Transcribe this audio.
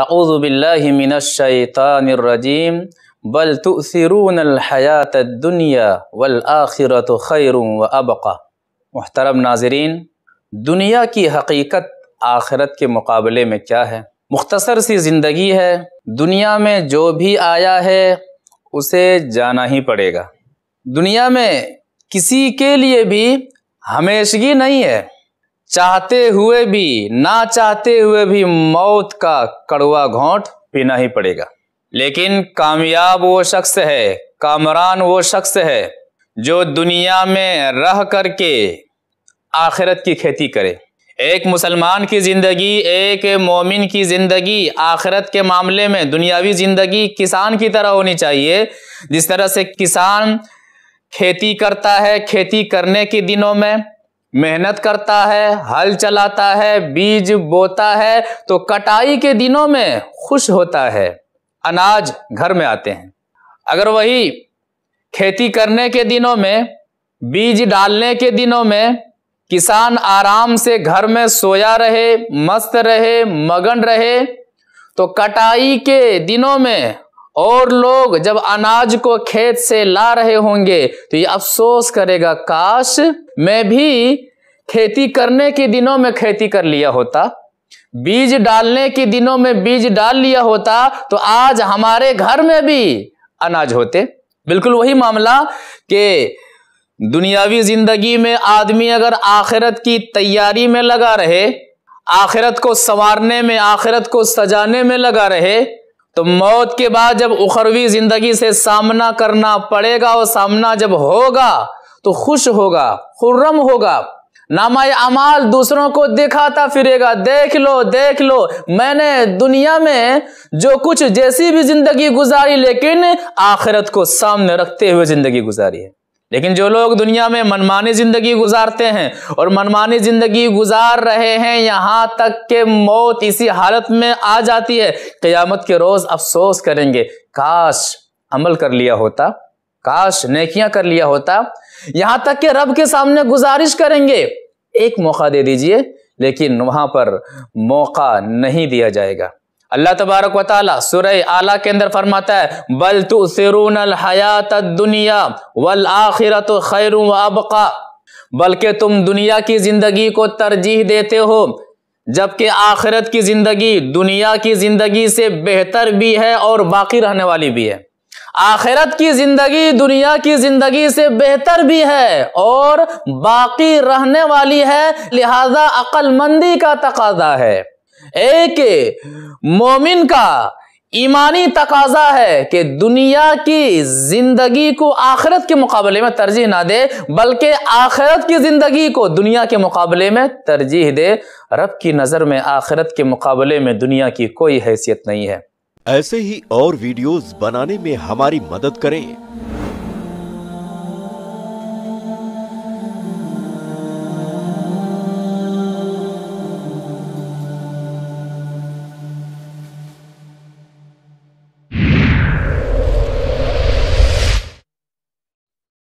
अउज़बिल्लिमिनशैतानरजीम बल हयात दुनिया वल आखिरत खैरू व अबका महतरम नाजरीन दुनिया की हकीकत आखिरत के मुकाबले में क्या है मुख्तसर सी ज़िंदगी है दुनिया में जो भी आया है उसे जाना ही पड़ेगा दुनिया में किसी के लिए भी हमेशगी नहीं है चाहते हुए भी ना चाहते हुए भी मौत का कड़वा घोंट पीना ही पड़ेगा लेकिन कामयाब वो शख्स है कामरान वो शख्स है जो दुनिया में रह करके आखिरत की खेती करे एक मुसलमान की ज़िंदगी एक मोमिन की ज़िंदगी आखिरत के मामले में दुनियावी ज़िंदगी किसान की तरह होनी चाहिए जिस तरह से किसान खेती करता है खेती करने के दिनों में मेहनत करता है हल चलाता है बीज बोता है तो कटाई के दिनों में खुश होता है अनाज घर में आते हैं अगर वही खेती करने के दिनों में बीज डालने के दिनों में किसान आराम से घर में सोया रहे मस्त रहे मगन रहे तो कटाई के दिनों में और लोग जब अनाज को खेत से ला रहे होंगे तो ये अफसोस करेगा काश मैं भी खेती करने के दिनों में खेती कर लिया होता बीज डालने के दिनों में बीज डाल लिया होता तो आज हमारे घर में भी अनाज होते बिल्कुल वही मामला कि दुनियावी जिंदगी में आदमी अगर आखिरत की तैयारी में लगा रहे आखिरत को संवारने में आखिरत को सजाने में लगा रहे तो मौत के बाद जब उखरवी जिंदगी से सामना करना पड़ेगा और सामना जब होगा तो खुश होगा खुर्रम होगा नामा अमाल दूसरों को दिखाता फिरेगा देख लो देख लो मैंने दुनिया में जो कुछ जैसी भी जिंदगी गुजारी लेकिन आखिरत को सामने रखते हुए जिंदगी गुजारी है लेकिन जो लोग दुनिया में मनमानी ज़िंदगी गुजारते हैं और मनमानी ज़िंदगी गुजार रहे हैं यहाँ तक के मौत इसी हालत में आ जाती है क़यामत के रोज़ अफसोस करेंगे काश अमल कर लिया होता काश नेकियां कर लिया होता यहां तक के रब के सामने गुजारिश करेंगे एक मौका दे दीजिए लेकिन वहां पर मौका नहीं दिया जाएगा अल्लाह तबारक वाली सुर आला के अंदर फरमाता है बल तो सिरून हयात दुनिया वल आखिरत खैर अबका बल्कि तुम दुनिया की जिंदगी को तरजीह देते हो जबकि आखिरत की जिंदगी दुनिया की जिंदगी से बेहतर भी है और बाकी रहने वाली भी है आखिरत की जिंदगी दुनिया की जिंदगी से बेहतर भी है और बाकी रहने वाली है लिहाजा अक्लमंदी का तकाजा है एक मोमिन का ईमानी तकाजा है कि दुनिया की जिंदगी को आखिरत के मुकाबले में तरजीह ना दे बल्कि आखिरत की जिंदगी को दुनिया के मुकाबले में तरजीह दे रब की नज़र में आखिरत के मुकाबले में दुनिया की कोई हैसियत नहीं है ऐसे ही और वीडियोस बनाने में हमारी मदद करें